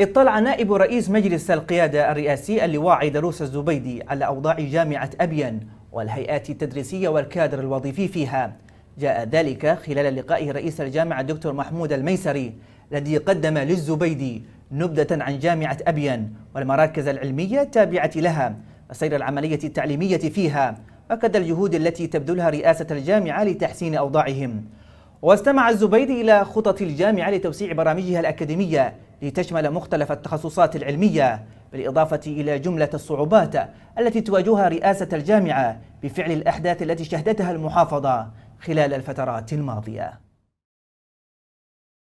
اطلع نائب رئيس مجلس القيادة الرئاسي اللواء عيدروس الزبيدي على أوضاع جامعة أبين والهيئات التدريسية والكادر الوظيفي فيها جاء ذلك خلال لقائه رئيس الجامعة الدكتور محمود الميسري الذي قدم للزبيدي نبذة عن جامعة أبين والمراكز العلمية التابعة لها وسير العملية التعليمية فيها وكذا الجهود التي تبذلها رئاسة الجامعة لتحسين أوضاعهم واستمع الزبيدي إلى خطط الجامعة لتوسيع برامجها الأكاديمية لتشمل مختلف التخصصات العلمية بالإضافة إلى جملة الصعوبات التي تواجهها رئاسة الجامعة بفعل الأحداث التي شهدتها المحافظة خلال الفترات الماضية